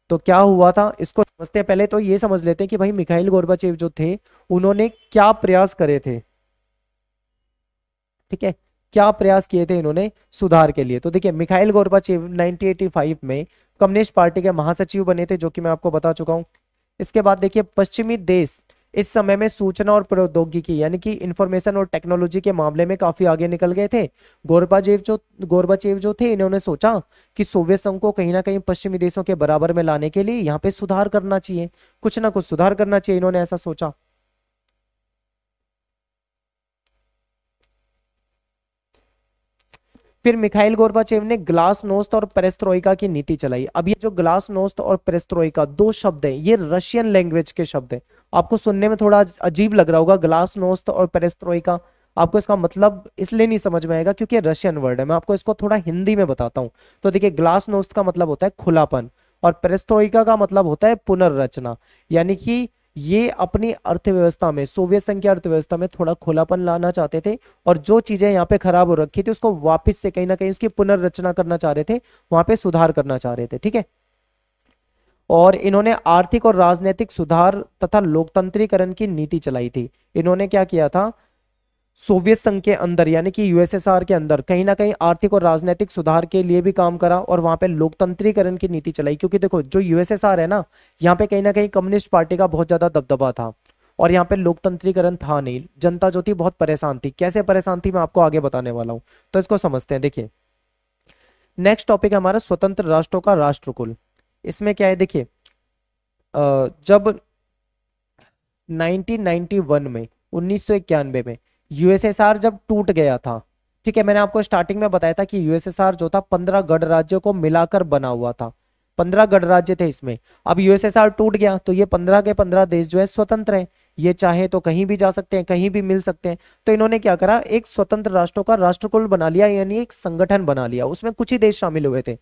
तो क्या हुआ था इसको समझते हैं पहले तो ये समझ लेते हैं कि भाई मिखाइल गोरबाचेव जो थे उन्होंने क्या प्रयास करे थे ठीक है क्या प्रयास किए थे इन्होंने सुधार के लिए तो देखिए मिखाइल गोरबाचेव 1985 में कम्युनिस्ट पार्टी के महासचिव बने थे जो कि मैं आपको बता चुका हूं इसके बाद देखिए पश्चिमी देश इस समय में सूचना और प्रौद्योगिकी यानी कि इंफॉर्मेशन और टेक्नोलॉजी के मामले में काफी आगे निकल गए थे गोरबाजेव जो गोरबाचेव जो थे इन्होंने सोचा कि सोवियत संघ को कहीं ना कहीं पश्चिमी देशों के बराबर में लाने के लिए यहाँ पे सुधार करना चाहिए कुछ ना कुछ सुधार करना चाहिए इन्होंने ऐसा सोचा फिर मिखाइल गोरबाचेव ने ग्लास नोस्त और पेरेस्ट्रोइका की नीति चलाई अब ये जो ग्लास नोस्त और पेरेस्ट्रोइका दो शब्द हैं ये रशियन लैंग्वेज के शब्द हैं आपको सुनने में थोड़ा अजीब लग रहा होगा ग्लास नोस्त और पेरेस्ट्रोइका आपको इसका मतलब इसलिए नहीं समझ में आएगा क्योंकि रशियन वर्ड है मैं आपको इसको थोड़ा हिंदी में बताता हूँ तो देखिए ग्लास नोस्त का मतलब होता है खुलापन और पेरेस्त्रोइका का मतलब होता है पुनर्रचना यानी कि ये अपनी अर्थव्यवस्था में सोवियत संघ की अर्थव्यवस्था में थोड़ा खुलापन लाना चाहते थे और जो चीजें यहाँ पे खराब हो रखी थी उसको वापस से कहीं ना कहीं उसकी पुनर्रचना करना चाह रहे थे वहां पे सुधार करना चाह रहे थे ठीक है और इन्होंने आर्थिक और राजनीतिक सुधार तथा लोकतंत्रीकरण की नीति चलाई थी इन्होंने क्या किया था सोवियत संघ के अंदर यानी कि यूएसएसआर के अंदर कहीं ना कहीं आर्थिक और राजनीतिक सुधार के लिए भी काम करा और वहां पे लोकतंत्रीकरण की नीति चलाई क्योंकि देखो जो यूएसएसआर है ना यहाँ पे कहीं ना कहीं कम्युनिस्ट पार्टी का बहुत ज्यादा दबदबा था और यहाँ पे लोकतंत्रीकरण था नहीं जनता जो थी बहुत परेशान थी कैसे परेशान थी मैं आपको आगे बताने वाला हूँ तो इसको समझते हैं देखिए नेक्स्ट टॉपिक है हमारा स्वतंत्र राष्ट्रों का राष्ट्रकुल इसमें क्या है देखिए जब 1991 में उन्नीस में यूएसएसआर जब टूट गया था ठीक है मैंने आपको स्टार्टिंग में बताया था कि यूएसएसआर जो था पंद्रह गणराज्यों को मिलाकर बना हुआ था पंद्रह गणराज्य थे इसमें अब यूएसएसआर टूट गया तो ये पंद्रह के पंद्रह देश जो है स्वतंत्र हैं ये चाहे तो कहीं भी जा सकते हैं कहीं भी मिल सकते हैं तो इन्होंने क्या करा एक स्वतंत्र राष्ट्रों का राष्ट्रकुल बना लिया यानी एक संगठन बना लिया उसमें कुछ ही देश शामिल हुए थे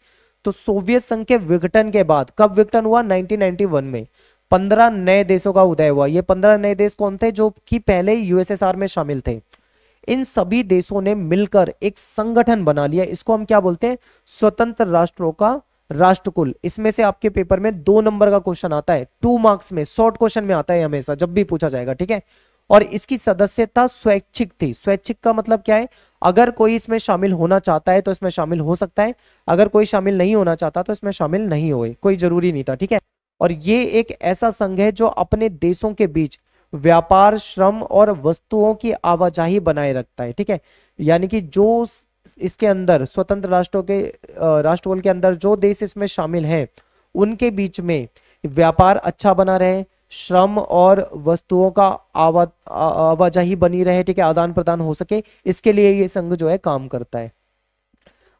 तो सोवियत संघ के विघटन के बाद कब विघटन हुआ 1991 में पंद्रह नए देशों का उदय हुआ ये पंद्रह नए देश कौन थे जो कि पहले यूएसएसआर में शामिल थे इन सभी देशों ने मिलकर एक संगठन बना लिया इसको हम क्या बोलते हैं स्वतंत्र राष्ट्रों का राष्ट्रकुल इसमें से आपके पेपर में दो नंबर का क्वेश्चन आता है टू मार्क्स में शॉर्ट क्वेश्चन में आता है हमेशा जब भी पूछा जाएगा ठीक है और इसकी सदस्यता स्वैच्छिक थी स्वैच्छिक का मतलब क्या है अगर कोई इसमें शामिल होना चाहता है तो इसमें शामिल हो सकता है अगर कोई शामिल नहीं होना चाहता तो इसमें शामिल नहीं हो कोई जरूरी नहीं था ठीक है और ये एक ऐसा संघ है जो अपने देशों के बीच व्यापार श्रम और वस्तुओं की आवाजाही बनाए रखता है ठीक है यानी कि जो इसके अंदर स्वतंत्र राष्ट्रों के राष्ट्रवल के अंदर जो देश इसमें शामिल हैं उनके बीच में व्यापार अच्छा बना रहे श्रम और वस्तुओं का आवा आवाजाही बनी रहे ठीक है आदान प्रदान हो सके इसके लिए ये संघ जो है काम करता है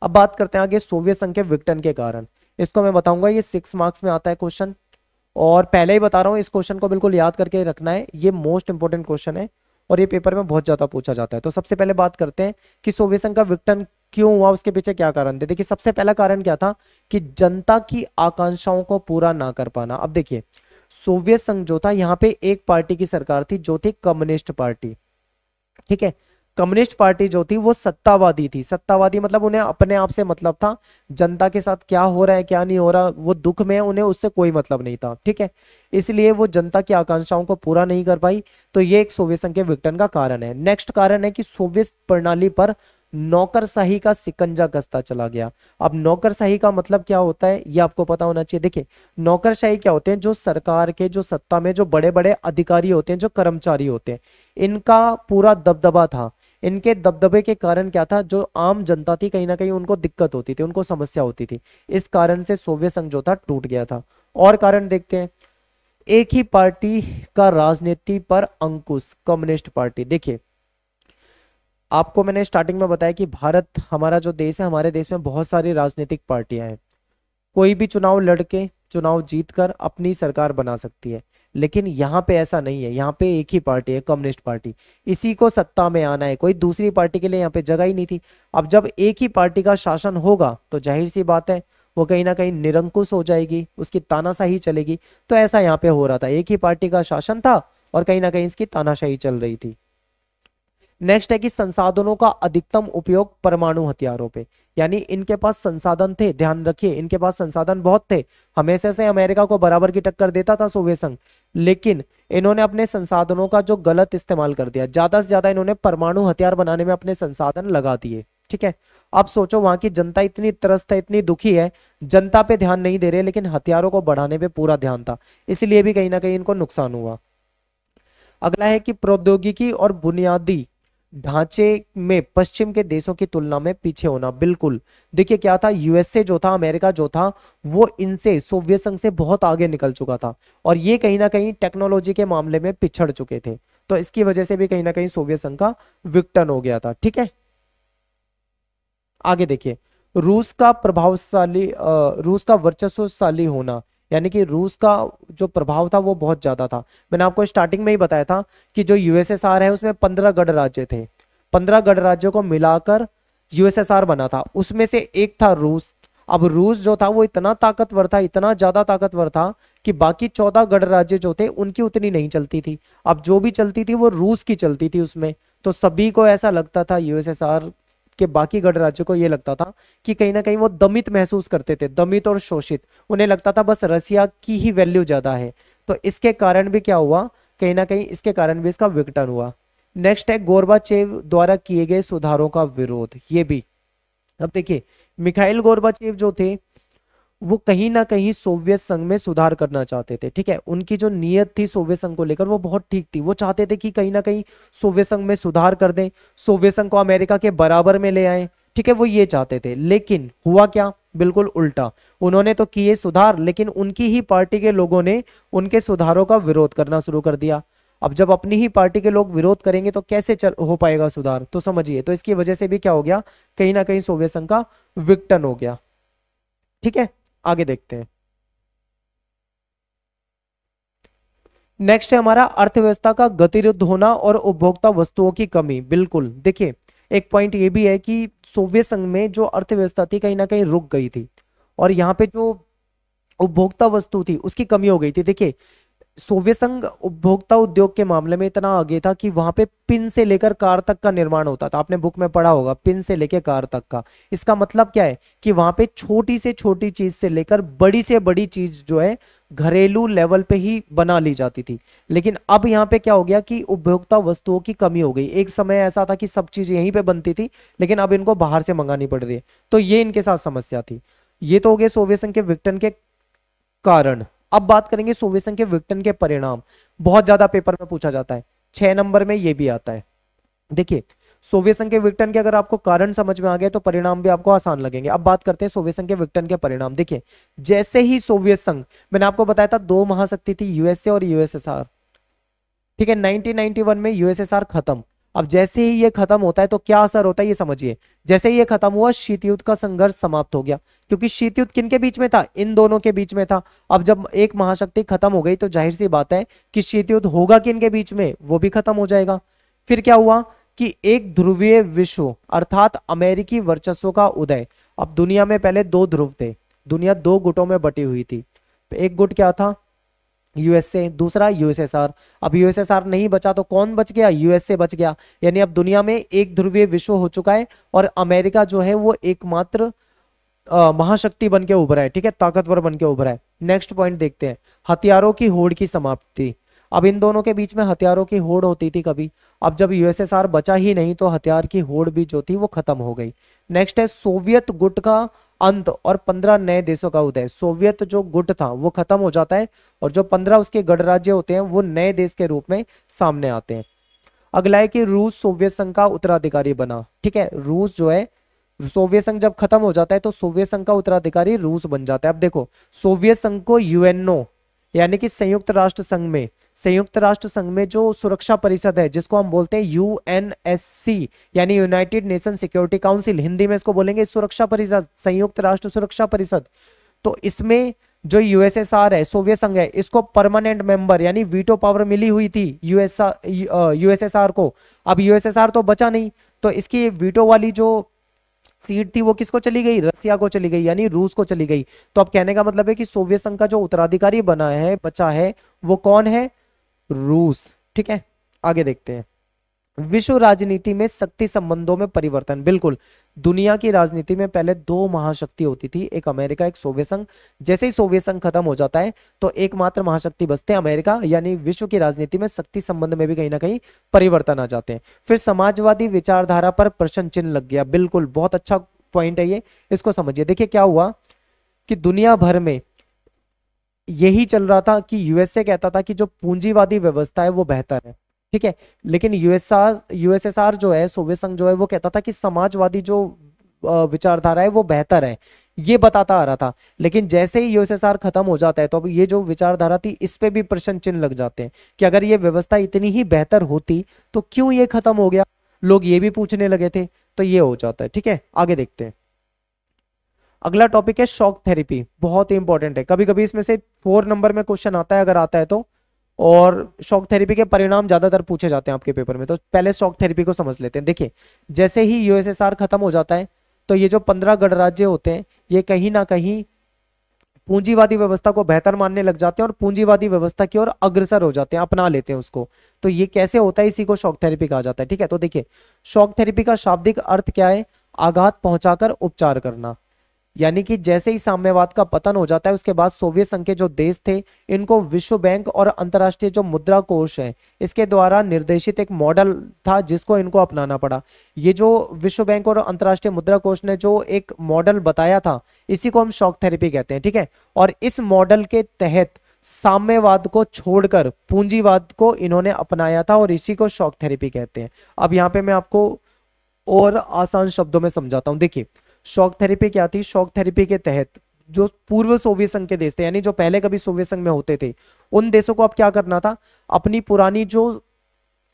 अब बात करते हैं आगे सोवियत संघ के विघटन के कारण इसको मैं बताऊंगा ये सिक्स मार्क्स में आता है क्वेश्चन और पहले ही बता रहा हूं इस क्वेश्चन को बिल्कुल याद करके रखना है ये मोस्ट इंपॉर्टेंट क्वेश्चन है और ये पेपर में बहुत ज्यादा पूछा जाता है तो सबसे पहले बात करते हैं कि सोवियत संघ का विघटन क्यों हुआ उसके पीछे क्या कारण थे देखिए सबसे पहला कारण क्या था कि जनता की आकांक्षाओं को पूरा ना कर पाना अब देखिए सोवियत संघ जो था यहाँ पे एक पार्टी की सरकार थी जो थी कम्युनिस्ट पार्टी ठीक है कम्युनिस्ट पार्टी जो थी वो सत्तावादी थी सत्तावादी मतलब उन्हें अपने आप से मतलब था जनता के साथ क्या हो रहा है क्या नहीं हो रहा वो दुख में है उन्हें उससे कोई मतलब नहीं था ठीक है इसलिए वो जनता की आकांक्षाओं को पूरा नहीं कर पाई तो ये एक सोवियत संघ के विघटन का कारण है नेक्स्ट कारण है कि सोवियत प्रणाली पर नौकरशाही का सिकंजा कसता चला गया अब नौकरशाही का मतलब क्या होता है ये आपको पता होना चाहिए देखिए नौकरशाही क्या होते हैं जो सरकार के जो सत्ता में जो बड़े बड़े अधिकारी होते हैं जो कर्मचारी होते हैं इनका पूरा दबदबा था इनके दबदबे के कारण क्या था जो आम जनता थी कहीं ना कहीं उनको दिक्कत होती थी उनको समस्या होती थी इस कारण से सोवियत संघ जो था टूट गया था और कारण देखते हैं एक ही पार्टी का राजनीति पर अंकुश कम्युनिस्ट पार्टी देखिए आपको मैंने स्टार्टिंग में बताया कि भारत हमारा जो देश है हमारे देश में बहुत सारी राजनीतिक पार्टियां हैं कोई भी चुनाव लड़के चुनाव जीतकर अपनी सरकार बना सकती है लेकिन यहाँ पे ऐसा नहीं है यहाँ पे एक ही पार्टी है कम्युनिस्ट पार्टी इसी को सत्ता में आना है कोई दूसरी पार्टी के लिए यहाँ पे जगह ही नहीं थी अब जब एक ही पार्टी का शासन होगा तो जाहिर सी बात है वो कहीं ना कहीं निरंकुश हो जाएगी उसकी तानाशाही चलेगी तो ऐसा यहाँ पे हो रहा था एक ही पार्टी का शासन था और कहीं ना कहीं इसकी तानाशाही चल रही थी नेक्स्ट है कि संसाधनों का अधिकतम उपयोग परमाणु हथियारों पे यानी इनके पास संसाधन थे ध्यान रखिए इनके पास संसाधन बहुत थे हमेशा से अमेरिका को बराबर की टक्कर देता था सोवियत संघ लेकिन इन्होंने अपने संसाधनों का जो गलत इस्तेमाल कर दिया ज्यादा से ज्यादा इन्होंने परमाणु हथियार बनाने में अपने संसाधन लगा दिए ठीक है अब सोचो वहां की जनता इतनी त्रस्त है इतनी दुखी है जनता पे ध्यान नहीं दे रहे लेकिन हथियारों को बढ़ाने पर पूरा ध्यान था इसलिए भी कहीं ना कहीं इनको नुकसान हुआ अगला है कि प्रौद्योगिकी और बुनियादी ढांचे में पश्चिम के देशों की तुलना में पीछे होना बिल्कुल देखिए क्या था यूएसए जो था अमेरिका जो था वो इनसे सोवियत संघ से बहुत आगे निकल चुका था और ये कहीं ना कहीं टेक्नोलॉजी के मामले में पिछड़ चुके थे तो इसकी वजह से भी कहीं ना कहीं सोवियत संघ का विक्टन हो गया था ठीक है आगे देखिए रूस का प्रभावशाली रूस का वर्चस्वशाली होना यानी कि रूस का जो प्रभाव था वो बहुत ज़्यादा था मैंने आपको स्टार्टिंग में ही बताया था कि जो यूएसएसआर है उसमें पंद्रह गणराज्य थे पंद्रह गणराज्यों को मिलाकर यूएसएसआर बना था उसमें से एक था रूस अब रूस जो था वो इतना ताकतवर था इतना ज़्यादा ताकतवर था कि बाकी चौदह गणराज्य जो थे उनकी उतनी नहीं चलती थी अब जो भी चलती थी वो रूस की चलती थी उसमें तो सभी को ऐसा लगता था यूएसएसआर के बाकी गणराज्यों को यह लगता था कि कहीं ना कहीं वो दमित महसूस करते थे दमित और शोषित उन्हें लगता था बस रसिया की ही वैल्यू ज़्यादा है तो इसके कारण भी क्या हुआ कहीं ना कहीं इसके कारण भी इसका विघटन हुआ नेक्स्ट है गोरबा द्वारा किए गए सुधारों का विरोध ये भी अब देखिए मिखाइल गोरबा जो थे वो कहीं ना कहीं सोवियत संघ में सुधार करना चाहते थे ठीक है उनकी जो नीयत थी सोवियत संघ को लेकर वो बहुत ठीक थी वो चाहते थे कि कहीं ना कहीं सोवियत संघ में सुधार कर दें सोवियत संघ को अमेरिका के बराबर में ले आए ठीक है वो ये चाहते थे लेकिन हुआ क्या बिल्कुल उल्टा उन्होंने तो किए सुधार लेकिन उनकी ही पार्टी के लोगों ने उनके सुधारों का विरोध करना शुरू कर दिया अब जब अपनी ही पार्टी के लोग विरोध करेंगे तो कैसे चल हो पाएगा सुधार तो समझिए तो इसकी वजह से भी क्या हो गया कहीं ना कहीं सोवियत संघ का विक्टन हो गया ठीक है आगे देखते हैं नेक्स्ट है हमारा अर्थव्यवस्था का गतिरुद्ध होना और उपभोक्ता वस्तुओं की कमी बिल्कुल देखिए एक पॉइंट ये भी है कि सोवियत संघ में जो अर्थव्यवस्था थी कहीं ना कहीं रुक गई थी और यहाँ पे जो उपभोक्ता वस्तु थी उसकी कमी हो गई थी देखिए सोवियत संघ उपभोक्ता उद्योग के मामले में इतना आगे था कि वहां पे पिन से लेकर कार तक का निर्माण होता था आपने बुक में पढ़ा होगा पिन से लेकर कार तक का इसका मतलब क्या है कि वहां पे छोटी से छोटी चीज से लेकर बड़ी से बड़ी चीज जो है घरेलू लेवल पे ही बना ली जाती थी लेकिन अब यहाँ पे क्या हो गया कि उपभोक्ता वस्तुओं की कमी हो गई एक समय ऐसा था कि सब चीज यहीं पे बनती थी लेकिन अब इनको बाहर से मंगानी पड़ रही है तो ये इनके साथ समस्या थी ये तो हो गया सोवियत संघ के विघटन के कारण अब बात करेंगे सोवेसन के विक्टन के परिणाम बहुत ज्यादा पेपर में पूछा जाता है छह नंबर में ये भी आता है देखिए संघ के विक्टन के अगर आपको कारण समझ में आ गया तो परिणाम भी आपको आसान लगेंगे अब बात करते हैं सोवियत के विक्टन के परिणाम देखिए जैसे ही सोवियत संघ मैंने आपको बताया था दो महाशक्ति थी यूएसए और यूएसएसआर ठीक है 1991 में यूएसएसआर खत्म अब जैसे ही ये खत्म होता है तो क्या असर होता है ये समझिए जैसे ही ये खत्म हुआ शीत युद्ध का संघर्ष समाप्त हो गया क्योंकि शीत युद्ध किन के बीच में था इन दोनों के बीच में था अब जब एक महाशक्ति खत्म हो गई तो जाहिर सी बात है कि शीत युद्ध होगा किन के बीच में वो भी खत्म हो जाएगा फिर क्या हुआ कि एक ध्रुवीय विश्व अर्थात अमेरिकी वर्चस्व का उदय अब दुनिया में पहले दो ध्रुव थे दुनिया दो गुटों में बटी हुई थी एक गुट क्या था यूएसए दूसरा यूएसएसआर अब यूएसएसआर नहीं बचा तो कौन बच गया यूएसए बच गया यानी अब दुनिया में एक ध्रुवीय विश्व हो चुका है और अमेरिका जो है वो एकमात्र महाशक्ति बन के उभरा है ठीक है ताकतवर बन के उभरा है नेक्स्ट पॉइंट देखते हैं हथियारों की होड़ की समाप्ति अब इन दोनों के बीच में हथियारों की होड़ होती थी कभी अब जब यूएसएसआर बचा ही नहीं तो हथियार की होड़ भी जो थी वो खत्म हो गई नेक्स्ट है सोवियत गुट का अंत और पंद्रह नए देशों का उदय सोवियत जो गुट था वो खत्म हो जाता है और जो पंद्रह उसके गणराज्य होते हैं वो नए देश के रूप में सामने आते हैं अगला है कि रूस सोवियत संघ का उत्तराधिकारी बना ठीक है रूस जो है सोवियत संघ जब खत्म हो जाता है तो सोवियत संघ का उत्तराधिकारी रूस बन जाता है अब देखो सोवियत संघ को यूएनओ यानी कि संयुक्त राष्ट्र संघ में संयुक्त राष्ट्र संघ में जो सुरक्षा परिषद है जिसको हम बोलते हैं सी यानी United Nation Security Council Hindi में इसको बोलेंगे सुरक्षा परिषद संयुक्त राष्ट्र सुरक्षा परिषद तो इसमें जो यूएसएसआर है सोवियत संघ है इसको परमानेंट मेंबर यानी वीटो पावर मिली हुई थी यूएसआर यूएसएसआर को अब यूएसएसआर तो बचा नहीं तो इसकी वीटो वाली जो सीट थी वो किसको चली गई रसिया को चली गई यानी रूस को चली गई तो अब कहने का मतलब है कि सोवियत संघ का जो उत्तराधिकारी बना है बचा है वो कौन है रूस ठीक है आगे देखते हैं विश्व राजनीति में शक्ति संबंधों में परिवर्तन बिल्कुल दुनिया की राजनीति में पहले दो महाशक्ति होती थी एक अमेरिका एक सोवियत संघ जैसे ही सोवियत संघ खत्म हो जाता है तो एकमात्र महाशक्ति बचते हैं अमेरिका यानी विश्व की राजनीति में शक्ति संबंध में भी कहीं ना कहीं परिवर्तन आ जाते हैं फिर समाजवादी विचारधारा पर प्रश्न चिन्ह लग गया बिल्कुल बहुत अच्छा पॉइंट है ये इसको समझिए देखिए क्या हुआ कि दुनिया भर में यही चल रहा था कि यूएसए कहता था कि जो पूंजीवादी व्यवस्था है वो बेहतर है ठीक है लेकिन यूएसआर यूएसएसआर जो है सोवियत संघ जो है वो कहता था कि समाजवादी जो विचारधारा है वो बेहतर है ये बताता आ रहा था लेकिन जैसे ही यूएसएसआर खत्म हो जाता है तो अब ये जो विचारधारा थी इस पे भी प्रश्न चिन्ह लग जाते हैं कि अगर ये व्यवस्था इतनी ही बेहतर होती तो क्यों ये खत्म हो गया लोग ये भी पूछने लगे थे तो ये हो जाता है ठीक है आगे देखते हैं अगला टॉपिक है शॉक थेरेपी बहुत ही इंपॉर्टेंट है कभी कभी इसमें से फोर नंबर में क्वेश्चन आता है अगर आता है तो और शॉक थेरेपी के परिणाम ज्यादातर पूछे जाते हैं आपके पेपर में तो पहले शॉक थेरेपी को समझ लेते हैं देखिए जैसे ही यूएसएसआर खत्म हो जाता है तो ये जो पंद्रह गणराज्य होते हैं ये कहीं ना कहीं पूंजीवादी व्यवस्था को बेहतर मानने लग जाते हैं और पूंजीवादी व्यवस्था की ओर अग्रसर हो जाते हैं अपना लेते हैं उसको तो ये कैसे होता है इसी को शॉक थेरेपी कहा जाता है ठीक है तो देखिए शॉक थेरेपी का शाब्दिक अर्थ क्या है आघात पहुंचाकर उपचार करना यानी कि जैसे ही साम्यवाद का पतन हो जाता है उसके बाद सोवियत संघ के जो देश थे इनको विश्व बैंक और अंतर्राष्ट्रीय जो मुद्रा कोष है इसके द्वारा निर्देशित एक मॉडल था जिसको इनको अपनाना पड़ा ये जो विश्व बैंक और अंतर्राष्ट्रीय मुद्रा कोष ने जो एक मॉडल बताया था इसी को हम शॉक थेरेपी कहते हैं ठीक है और इस मॉडल के तहत साम्यवाद को छोड़कर पूंजीवाद को इन्होंने अपनाया था और इसी को शॉक थेरेपी कहते हैं अब यहाँ पे मैं आपको और आसान शब्दों में समझाता हूँ देखिए शॉक थेरेपी क्या थी शॉक थेरेपी के तहत जो पूर्व सोवियत संघ के देश थे यानी जो पहले कभी सोवियत संघ में होते थे उन देशों को अब क्या करना था अपनी पुरानी जो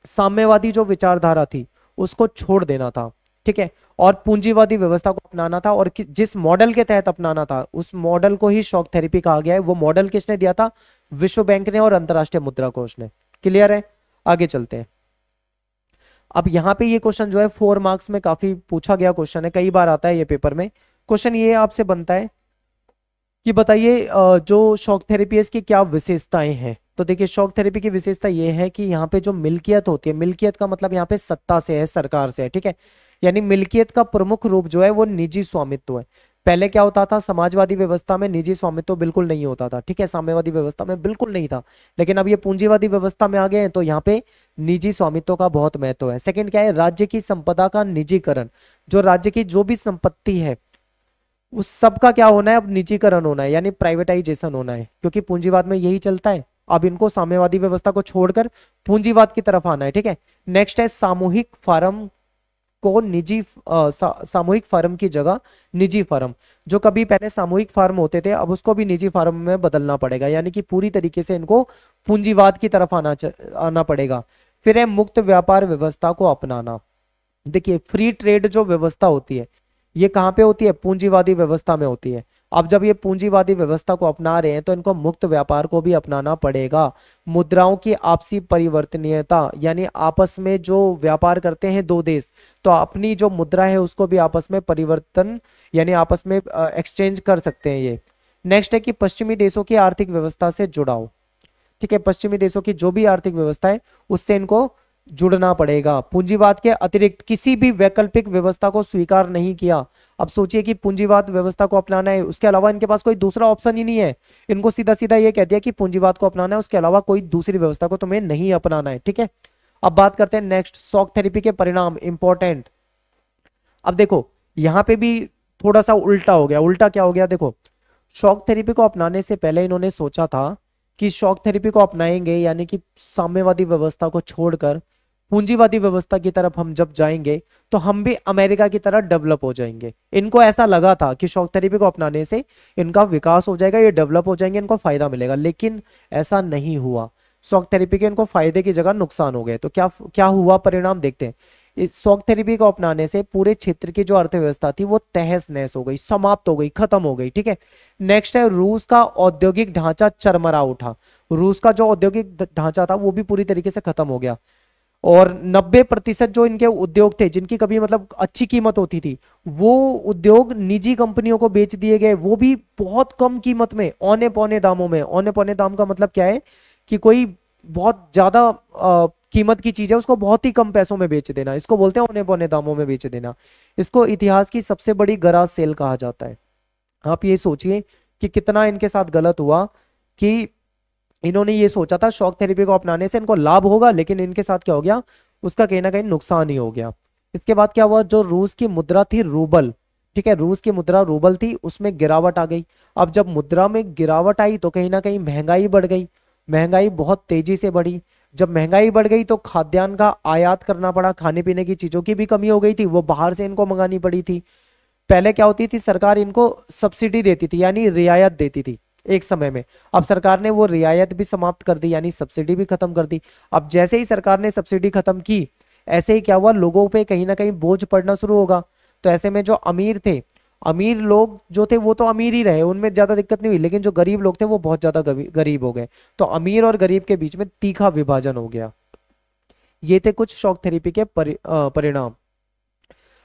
साम्यवादी जो विचारधारा थी उसको छोड़ देना था ठीक है और पूंजीवादी व्यवस्था को अपनाना था और जिस मॉडल के तहत अपनाना था उस मॉडल को ही शॉक थेरेपी कहा गया है वो मॉडल किसने दिया था विश्व बैंक ने और अंतर्राष्ट्रीय मुद्रा कोष ने क्लियर है आगे चलते हैं अब यहाँ पे ये क्वेश्चन जो है फोर मार्क्स में काफी पूछा गया क्वेश्चन है कई बार आता है ये पेपर में क्वेश्चन ये आपसे बनता है कि बताइए जो शॉक थेरेपी इसकी क्या विशेषताएं हैं तो देखिए शॉक थेरेपी की विशेषता ये है कि यहाँ पे जो मिल्कियत होती है मिल्कियत का मतलब यहाँ पे सत्ता से है सरकार से है ठीक है यानी मिल्कियत का प्रमुख रूप जो है वो निजी स्वामित्व है पहले क्या होता था समाजवादी व्यवस्था में निजी स्वामित्व बिल्कुल नहीं होता था ठीक है साम्यवादी व्यवस्था में बिल्कुल नहीं था लेकिन अब ये पूंजीवादी व्यवस्था में आ गए हैं तो यहाँ पे निजी स्वामित्व का बहुत महत्व है सेकंड क्या है राज्य की संपदा का निजीकरण जो राज्य की जो भी संपत्ति है उस सब का क्या होना है अब निजीकरण होना है यानी प्राइवेटाइजेशन होना है क्योंकि पूंजीवाद में यही चलता है अब इनको साम्यवादी व्यवस्था को छोड़कर पूंजीवाद की तरफ आना है ठीक है नेक्स्ट है सामूहिक फार्म को निजी सामूहिक फार्म की जगह निजी फार्म जो कभी पहले सामूहिक फार्म होते थे अब उसको भी निजी फार्म में बदलना पड़ेगा यानी कि पूरी तरीके से इनको पूंजीवाद की तरफ आना आना पड़ेगा फिर है मुक्त व्यापार व्यवस्था को अपनाना देखिए फ्री ट्रेड जो व्यवस्था होती है ये कहाँ पे होती है पूंजीवादी व्यवस्था में होती है अब जब ये पूंजीवादी व्यवस्था को अपना रहे हैं तो इनको मुक्त व्यापार को भी अपनाना पड़ेगा मुद्राओं की आपसी परिवर्तनीयता यानी आपस में जो व्यापार करते हैं दो देश तो अपनी जो मुद्रा है उसको भी आपस में परिवर्तन यानी आपस में एक्सचेंज कर सकते हैं ये नेक्स्ट है कि पश्चिमी देशों की आर्थिक व्यवस्था से जुड़ाओ ठीक है पश्चिमी देशों की जो भी आर्थिक व्यवस्था है उससे इनको जुड़ना पड़ेगा पूंजीवाद के अतिरिक्त किसी भी वैकल्पिक व्यवस्था को स्वीकार नहीं किया अब सोचिए कि पूंजीवाद व्यवस्था को अपनाना है उसके अलावा इनके पास कोई दूसरा ऑप्शन ही नहीं है इनको सीधा सीधा ये कह दिया कि पूंजीवाद को अपनाना है उसके अलावा कोई दूसरी व्यवस्था को तुम्हें नहीं अपनाना है ठीक है अब बात करते हैं नेक्स्ट शॉक थेरेपी के परिणाम इंपॉर्टेंट अब देखो यहां पर भी थोड़ा सा उल्टा हो गया उल्टा क्या हो गया देखो शॉक थेरेपी को अपनाने से पहले इन्होंने सोचा था कि शॉक थेरेपी को अपनाएंगे यानी कि साम्यवादी व्यवस्था को छोड़कर पूंजीवादी व्यवस्था की तरफ हम जब जाएंगे तो हम भी अमेरिका की तरह डेवलप हो जाएंगे इनको ऐसा लगा था कि शॉक थेरेपी को अपनाने से इनका विकास हो जाएगा ये डेवलप हो जाएंगे इनको फायदा मिलेगा लेकिन ऐसा नहीं हुआ शॉक थेरेपी के इनको फायदे की जगह नुकसान हो गए तो क्या क्या हुआ परिणाम देखते हैं इस शॉक थेरेपी को अपनाने से पूरे क्षेत्र की जो अर्थव्यवस्था थी वो तहस नहस हो गई समाप्त हो गई खत्म हो गई ठीक है नेक्स्ट है रूस का औद्योगिक ढांचा चरमरा उठा रूस का जो औद्योगिक ढांचा था वो भी पूरी तरीके से खत्म हो गया और 90 प्रतिशत जो इनके उद्योग थे जिनकी कभी मतलब अच्छी कीमत होती थी वो उद्योग निजी कंपनियों को बेच दिए गए वो भी बहुत कम कीमत में औने पौने दामों में औने पौने दाम का मतलब क्या है कि कोई बहुत ज्यादा कीमत की चीज है उसको बहुत ही कम पैसों में बेच देना इसको बोलते हैं औने पौने दामों में बेच देना इसको इतिहास की सबसे बड़ी गराज सेल कहा जाता है आप ये सोचिए कि कितना इनके साथ गलत हुआ कि इन्होंने ये सोचा था शॉक थेरेपी को अपनाने से इनको लाभ होगा लेकिन इनके साथ क्या हो गया उसका कहीं ना कहीं नुकसान ही हो गया इसके बाद क्या हुआ जो रूस की मुद्रा थी रूबल ठीक है रूस की मुद्रा रूबल थी उसमें गिरावट आ गई अब जब मुद्रा में गिरावट आई तो कहीं ना कहीं महंगाई बढ़ गई महंगाई बहुत तेजी से बढ़ी जब महंगाई बढ़ गई तो खाद्यान्न का आयात करना पड़ा खाने पीने की चीजों की भी कमी हो गई थी वो बाहर से इनको मंगानी पड़ी थी पहले क्या होती थी सरकार इनको सब्सिडी देती थी यानी रियायत देती थी एक समय में अब सरकार ने वो रियायत भी समाप्त कर दी यानी सब्सिडी भी खत्म कर दी अब जैसे ही सरकार ने सब्सिडी खत्म की ऐसे ही क्या हुआ लोगों पे कहीं ना कहीं बोझ पड़ना शुरू होगा तो ऐसे में जो अमीर थे अमीर लोग जो थे वो तो अमीर ही रहे उनमें ज्यादा दिक्कत नहीं हुई लेकिन जो गरीब लोग थे वो बहुत ज्यादा गरीब हो गए तो अमीर और गरीब के बीच में तीखा विभाजन हो गया ये थे कुछ शॉक थेरेपी के परि, परिणाम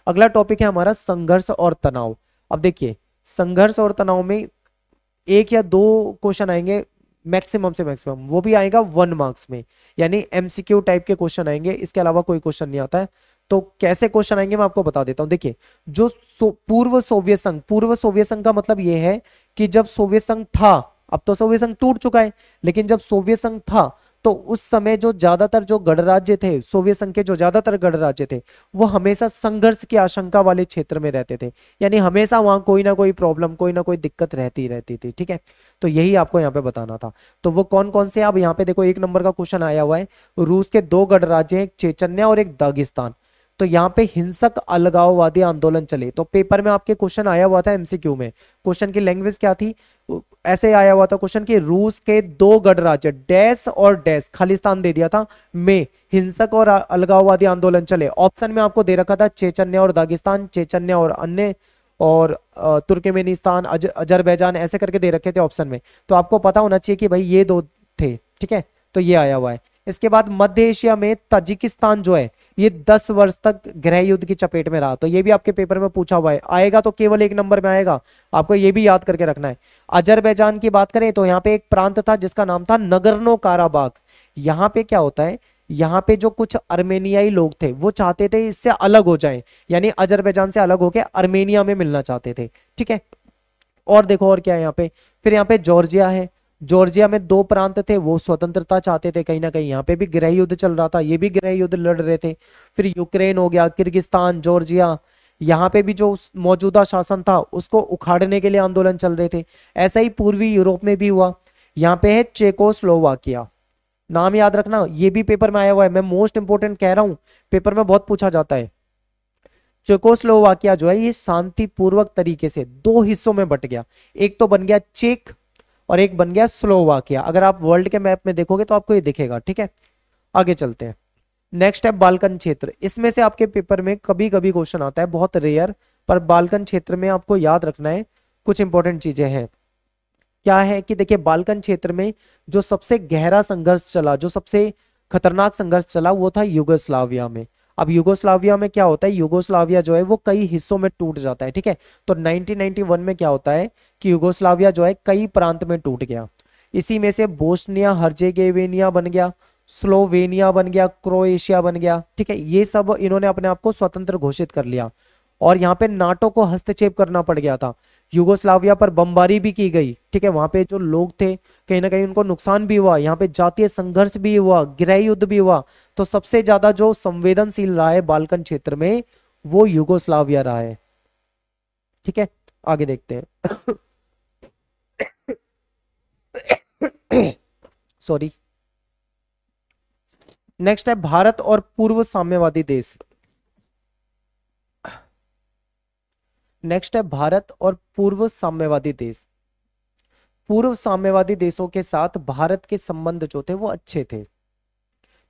अगला टॉपिक है हमारा संघर्ष और तनाव अब देखिए संघर्ष और तनाव में एक या दो क्वेश्चन आएंगे मैक्सिमम से मैक्सिमम वो भी आएगा वन मार्क्स में यानी एमसीक्यू टाइप के क्वेश्चन आएंगे इसके अलावा कोई क्वेश्चन नहीं आता है तो कैसे क्वेश्चन आएंगे मैं आपको बता देता हूं देखिए जो सो, पूर्व सोवियत संघ पूर्व सोवियत संघ का मतलब यह है कि जब सोवियत संघ था अब तो सोवियत संघ टूट चुका है लेकिन जब सोवियत संघ था तो उस समय जो ज्यादातर जो गणराज्य थे सोवियत संघ के जो ज्यादातर गणराज्य थे वो हमेशा संघर्ष की आशंका वाले क्षेत्र में रहते थे यानी हमेशा वहां कोई ना कोई प्रॉब्लम कोई ना कोई दिक्कत रहती रहती थी ठीक है तो यही आपको यहाँ पे बताना था तो वो कौन कौन से आप यहाँ पे देखो एक नंबर का क्वेश्चन आया हुआ है रूस के दो गणराज्य एक चेचन्या और एक दागिस्तान तो यहाँ पे हिंसक अलगाववादी आंदोलन चले तो पेपर में आपके क्वेश्चन आया हुआ था एमसीक्यू में क्वेश्चन की लैंग्वेज क्या थी ऐसे आया हुआ था क्वेश्चन की रूस के दो गणराज्य डैस और डैस खालिस्तान दे दिया था में हिंसक और अलगाववादी आंदोलन चले ऑप्शन में आपको दे रखा था चेचन्या और दागिस्तान चेचन्या और अन्य और तुर्कमेनिस्तान अज, अजरबैजान ऐसे करके दे रखे थे ऑप्शन में तो आपको पता होना चाहिए कि भाई ये दो थे ठीक है तो ये आया हुआ है इसके बाद मध्य एशिया में ताजिकिस्तान जो है ये दस वर्ष तक गृह युद्ध की चपेट में रहा तो ये भी आपके पेपर में पूछा हुआ है आएगा तो केवल एक नंबर में आएगा आपको ये भी याद करके रखना है अजरबैजान की बात करें तो यहाँ पे एक प्रांत था जिसका नाम था नगरनो काराबाग यहाँ पे क्या होता है यहाँ पे जो कुछ अर्मेनियाई लोग थे वो चाहते थे इससे अलग हो जाए यानी अजरबैजान से अलग होके अर्मेनिया में मिलना चाहते थे ठीक है और देखो और क्या है यहाँ पे फिर यहाँ पे जॉर्जिया है जॉर्जिया में दो प्रांत थे वो स्वतंत्रता चाहते थे कहीं ना कहीं यहाँ पे भी गृह युद्ध चल रहा था ये भी गृह युद्ध लड़ रहे थे फिर यूक्रेन हो गया किर्गिस्तान जॉर्जिया यहाँ पे भी जो मौजूदा शासन था उसको उखाड़ने के लिए आंदोलन चल रहे थे ऐसा ही पूर्वी यूरोप में भी हुआ यहाँ पे है चेकोस्लोवाकिया नाम याद रखना ये भी पेपर में आया हुआ है मैं मोस्ट इंपोर्टेंट कह रहा हूँ पेपर में बहुत पूछा जाता है चेकोस्लोवाकिया जो है ये शांतिपूर्वक तरीके से दो हिस्सों में बट गया एक तो बन गया चेक और एक बन गया स्लोवाकिया अगर आप वर्ल्ड के मैप में देखोगे तो आपको ये दिखेगा ठीक है आगे चलते हैं नेक्स्ट है बालकन क्षेत्र इसमें से आपके पेपर में कभी कभी क्वेश्चन आता है बहुत रेयर पर बालकन क्षेत्र में आपको याद रखना है कुछ इंपॉर्टेंट चीजें हैं क्या है कि देखिए बालकन क्षेत्र में जो सबसे गहरा संघर्ष चला जो सबसे खतरनाक संघर्ष चला वो था युगोस्लाविया में अब युगोस्लाविया में क्या होता है युगोस्लाविया जो है वो कई हिस्सों में टूट जाता है ठीक है तो 1991 में क्या होता है कि युगोस्लाविया जो है कई प्रांत में टूट गया इसी में से बोस्निया हर्जेगेवेनिया बन गया स्लोवेनिया बन गया क्रोएशिया बन गया ठीक है ये सब इन्होंने अपने आप को स्वतंत्र घोषित कर लिया और यहाँ पे नाटो को हस्तक्षेप करना पड़ गया था युगोस्लाविया पर बमबारी भी की गई ठीक है वहां पे जो लोग थे कहीं ना कहीं उनको नुकसान भी हुआ यहाँ पे जातीय संघर्ष भी हुआ गृह युद्ध भी हुआ तो सबसे ज्यादा जो संवेदनशील रहा है बालकन क्षेत्र में वो युगोस्लाविया रहा है ठीक है आगे देखते हैं सॉरी [COUGHS] नेक्स्ट है भारत और पूर्व साम्यवादी देश नेक्स्ट है भारत और पूर्व साम्यवादी देश पूर्व साम्यवादी देशों के साथ भारत के संबंध जो थे वो अच्छे थे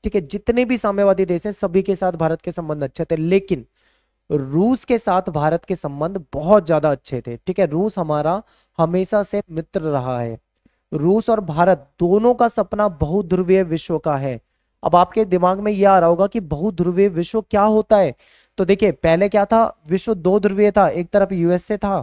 ठीक है जितने भी साम्यवादी देश हैं सभी के साथ भारत के संबंध अच्छे थे लेकिन रूस के साथ भारत के संबंध बहुत ज्यादा अच्छे थे ठीक है रूस हमारा हमेशा से मित्र रहा है रूस और भारत दोनों का सपना बहुध्रुवीय विश्व का है अब आपके दिमाग में यह आ रहा होगा कि बहुध्रुवीय विश्व क्या होता है तो देखिए पहले क्या था विश्व दो ध्रुवीय था एक तरफ यूएसए था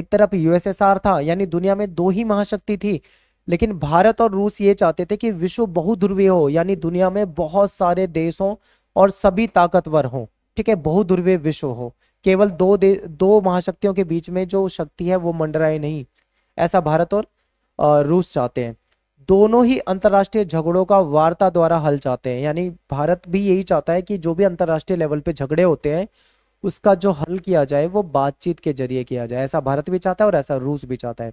एक तरफ यूएसएसआर था यानी दुनिया में दो ही महाशक्ति थी लेकिन भारत और रूस ये चाहते थे कि विश्व बहुध्रुवीय हो यानी दुनिया में बहुत सारे देश हों और सभी ताकतवर हों ठीक है बहुध्रुवीय विश्व हो केवल दो दो महाशक्तियों के बीच में जो शक्ति है वो मंडराए नहीं ऐसा भारत और रूस चाहते हैं दोनों ही अंतर्राष्ट्रीय झगड़ों का वार्ता द्वारा हल चाहते हैं यानी भारत भी यही चाहता है कि जो भी अंतर्राष्ट्रीय लेवल पे झगड़े होते हैं उसका जो हल किया जाए वो बातचीत के जरिए किया जाए ऐसा भारत भी चाहता है और ऐसा रूस भी चाहता है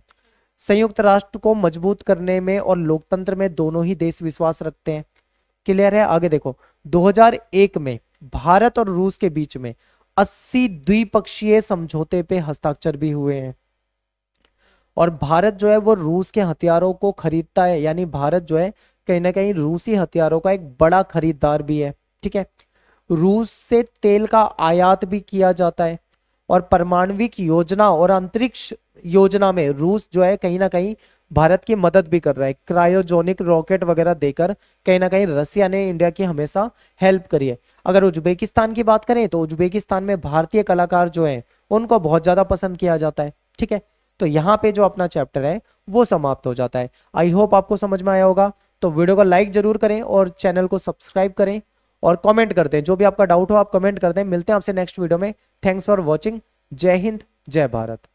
संयुक्त राष्ट्र को मजबूत करने में और लोकतंत्र में दोनों ही देश विश्वास रखते हैं क्लियर है आगे देखो 2001 में भारत और रूस के बीच में 80 द्विपक्षीय समझौते पे हस्ताक्षर भी हुए हैं और भारत जो है वो रूस के हथियारों को खरीदता है यानी भारत जो है कहीं ना कहीं रूसी हथियारों का एक बड़ा खरीददार भी है ठीक है रूस से तेल का आयात भी किया जाता है और परमाणविक योजना और अंतरिक्ष योजना में रूस जो है कहीं ना कहीं भारत की मदद भी कर रहा है क्रायोजोनिक रॉकेट वगैरह देकर कहीं ना कहीं रसिया ने इंडिया की हमेशा हेल्प करी है अगर उज्बेकिस्तान की बात करें तो उज्बेकिस्तान में भारतीय कलाकार जो हैं उनको बहुत ज्यादा पसंद किया जाता है ठीक है तो यहाँ पे जो अपना चैप्टर है वो समाप्त हो जाता है आई होप आपको समझ में आया होगा तो वीडियो को लाइक जरूर करें और चैनल को सब्सक्राइब करें और कमेंट कर हैं जो भी आपका डाउट हो आप कमेंट कर दें मिलते हैं आपसे नेक्स्ट वीडियो में थैंक्स फॉर वॉचिंग जय हिंद जय भारत